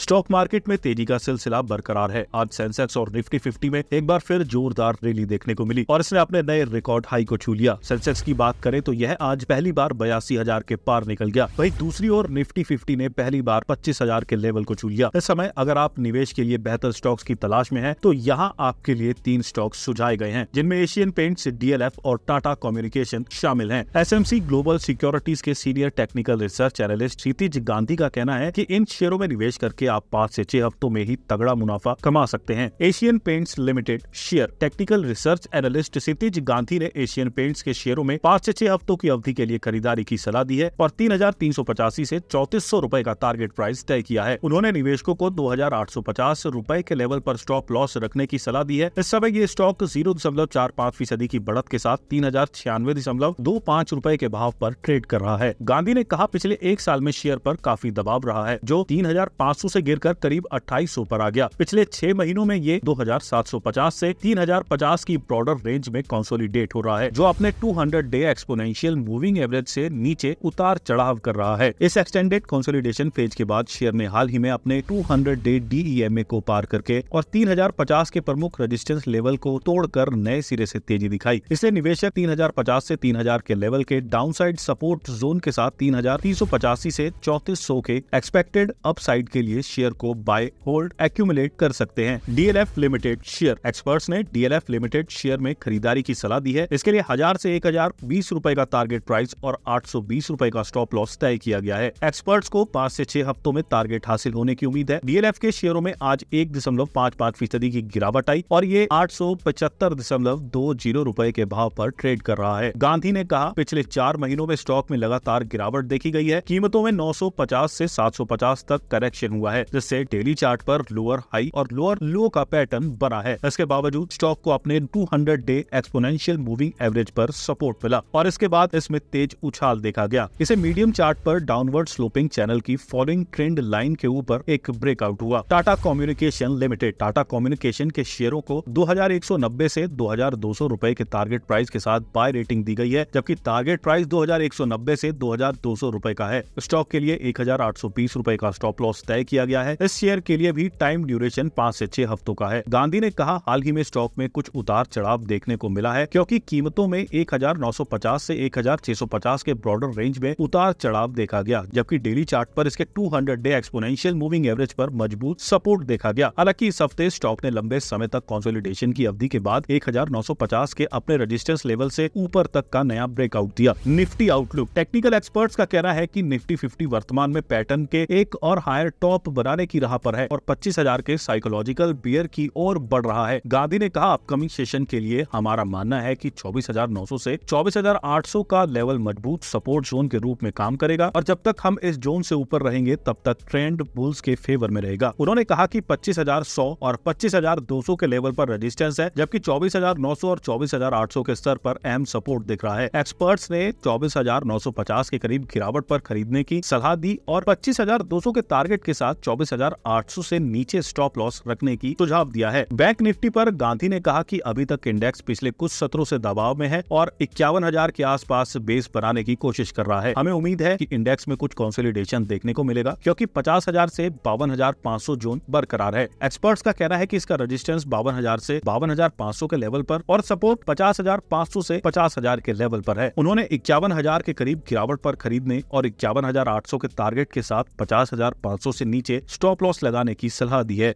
stock market में तेजी का सिलसिला बरकरार है आज सेंसेक्स और निफ्टी फिफ्टी में एक बार फिर जोरदार रैली देखने को मिली और इसने अपने नए रिकॉर्ड हाई को छू लिया सेंसेक्स की बात करें तो यह आज पहली बार बयासी हजार के पार निकल गया वही दूसरी ओर निफ्टी फिफ्टी ने पहली बार पच्चीस हजार के लेवल को छू लिया इस समय अगर आप निवेश के लिए बेहतर स्टॉक्स की तलाश में है तो यहाँ आपके लिए तीन स्टॉक्स सुझाए गए हैं जिनमें एशियन पेंट्स डीएलएफ और टाटा कम्युनिकेशन शामिल है एस ग्लोबल सिक्योरिटीज के senior technical research analyst Kshitij Gandhi का कहना है की इन शेयरों में निवेश करके आप पाँच से छह हफ्तों में ही तगड़ा मुनाफा कमा सकते हैं Asian Paints limited share technical research analyst Kshitij Gandhi ने एशियन पेंट्स के शेयरों में पाँच से छह हफ्तों की अवधि के लिए खरीदारी की सलाह दी है और तीन हजार तीन सौ पचासी ऐसी चौतीस सौ रूपए का टारगेट प्राइस तय किया है उन्होंने निवेशकों को दो हजार आठ सौ पचास रूपए के लेवल आरोप स्टॉप लॉस रखने की सलाह दी है इस समय ये स्टॉक जीरो दशमलव चार पाँच फीसदी की बढ़त के साथ तीन हजार छियानवे दशमलव दो पाँच रूपए के भाव पर ट्रेड कर रहा है गांधी ने कहा पिछले एक साल में शेयर पर काफी दबाव रहा है जो तीन हजार पाँच सौ से गिरकर करीब सौ पर आ गया पिछले छह महीनों में ये 2750 से 3050 की ब्रॉडर रेंज में कंसोलिडेट हो रहा है जो अपने 200 डे एक्सपोनेंशियल मूविंग एवरेज से नीचे उतार चढ़ाव कर रहा है इस एक्सटेंडेड कंसोलिडेशन फेज के बाद शेयर ने हाल ही में अपने 200 डे डी को पार करके और 3050 के प्रमुख रजिस्टेंस लेवल को तोड़कर नए सिरे से तेजी दिखाई इसे निवेशक 3050 से 3000 के लेवल के डाउनसाइड सपोर्ट जोन के साथ तीन हजार से चौतीस के एक्सपेक्टेड अपसाइड के लिए इस शेयर को बाय होल्ड एक्यूमुलेट कर सकते हैं डीएलएफ लिमिटेड शेयर एक्सपर्ट्स ने डीएलएफ लिमिटेड शेयर में खरीदारी की सलाह दी है इसके लिए हजार से एक हजार बीस रूपए का टारगेट प्राइस और आठ सौ बीस रूपए का स्टॉप लॉस तय किया गया है एक्सपर्ट्स को पाँच से छह हफ्तों में टारगेट हासिल होने की उम्मीद है डीएलएफ के शेयरों में आज एक दशमलव पाँच पाँच फीसदी की गिरावट आई और ये आठ सौ पचहत्तर दशमलव दो जीरो रूपए के भाव पर ट्रेड कर रहा है गांधी ने कहा पिछले चार महीनों में स्टॉक में लगातार गिरावट देखी गई है कीमतों में नौ सौ सात से पचास तक करेक्शन हुआ हुआ है जिससे डेली चार्ट पर लोअर हाई और लोअर लो का पैटर्न बना है इसके बावजूद स्टॉक को अपने 200 डे एक्सपोनेंशियल मूविंग एवरेज पर सपोर्ट मिला और इसके बाद इसमें तेज उछाल देखा गया इसे मीडियम चार्ट पर डाउनवर्ड स्लोपिंग चैनल की फॉलोइंग ट्रेंड लाइन के ऊपर एक ब्रेकआउट हुआ Tata communication limited Tata communication के शेयरों को दो से 2200 रुपए के टारगेट प्राइस के साथ बाय रेटिंग दी गई है जबकि टारगेट प्राइस दो से 2200 रुपए का है स्टॉक के लिए एक हजार का स्टॉप लॉस तय किया किया गया है इस शेयर के लिए भी टाइम ड्यूरेशन पाँच ऐसी छह हफ्तों का है गांधी ने कहा हाल ही में स्टॉक में कुछ उतार चढ़ाव देखने को मिला है क्योंकि कीमतों में 1950 से 1650 के ब्रॉडर रेंज में उतार चढ़ाव देखा गया जबकि डेली चार्ट पर इसके 200 डे एक्सपोनेंशियल मूविंग एवरेज पर मजबूत सपोर्ट देखा गया हालांकि इस हफ्ते स्टॉक ने लंबे समय तक कंसोलिडेशन की अवधि के बाद 1950 के अपने रजिस्टर्स लेवल से ऊपर तक का नया ब्रेकआउट दिया निफ्टी आउटलुक टेक्निकल एक्सपर्ट्स का कहना है की निफ्टी फिफ्टी वर्तमान में पैटर्न के एक और हायर टॉप बनाने की राह पर है और पच्चीस हजार के साइकोलॉजिकल बियर की ओर बढ़ रहा है गांधी ने कहा अपकमिंग सेशन के लिए हमारा मानना है की चौबीस हजार नौ सौ ऐसी चौबीस हजार आठ सौ का लेवल मजबूत सपोर्ट जोन के रूप में काम करेगा और जब तक हम इस जोन से ऊपर रहेंगे तब तक ट्रेंड बुल्स के फेवर में रहेगा उन्होंने कहा हजार सौ और सौ के लेवल आरोप रजिस्टेंस है जबकि सौ और सौ के स्तर आरोप अहम सपोर्ट दिख रहा है एक्सपर्ट्स ने पचास के करीब गिरावट आरोप खरीदने की सलाह दी और सौ के टारगेट के साथ चौबीस से नीचे स्टॉप लॉस रखने की सुझाव दिया है बैंक निफ्टी पर गांधी ने कहा कि अभी तक इंडेक्स पिछले कुछ सत्रों से दबाव में है और इक्यावन हजार के आसपास बेस बनाने की कोशिश कर रहा है हमें उम्मीद है कि इंडेक्स में कुछ कंसोलिडेशन देखने को मिलेगा क्योंकि पचास हजार ऐसी बावन हजार पाँच सौ जोन बरकरार है एक्सपर्ट्स का कहना है की इसका रजिस्टेंस बावन हजार ऐसी बावन हजार पाँच सौ के लेवल आरोप और सपोर्ट पचास हजार पाँच सौ ऐसी पचास हजार के लेवल आरोप है उन्होंने इक्यावन हजार के करीब गिरावट आरोप खरीदने और इक्यावन हजार आठ सौ के टारगेट के साथ पचास हजार पाँच सौ से नीचे नीचे स्टॉप लॉस लगाने की सलाह दी है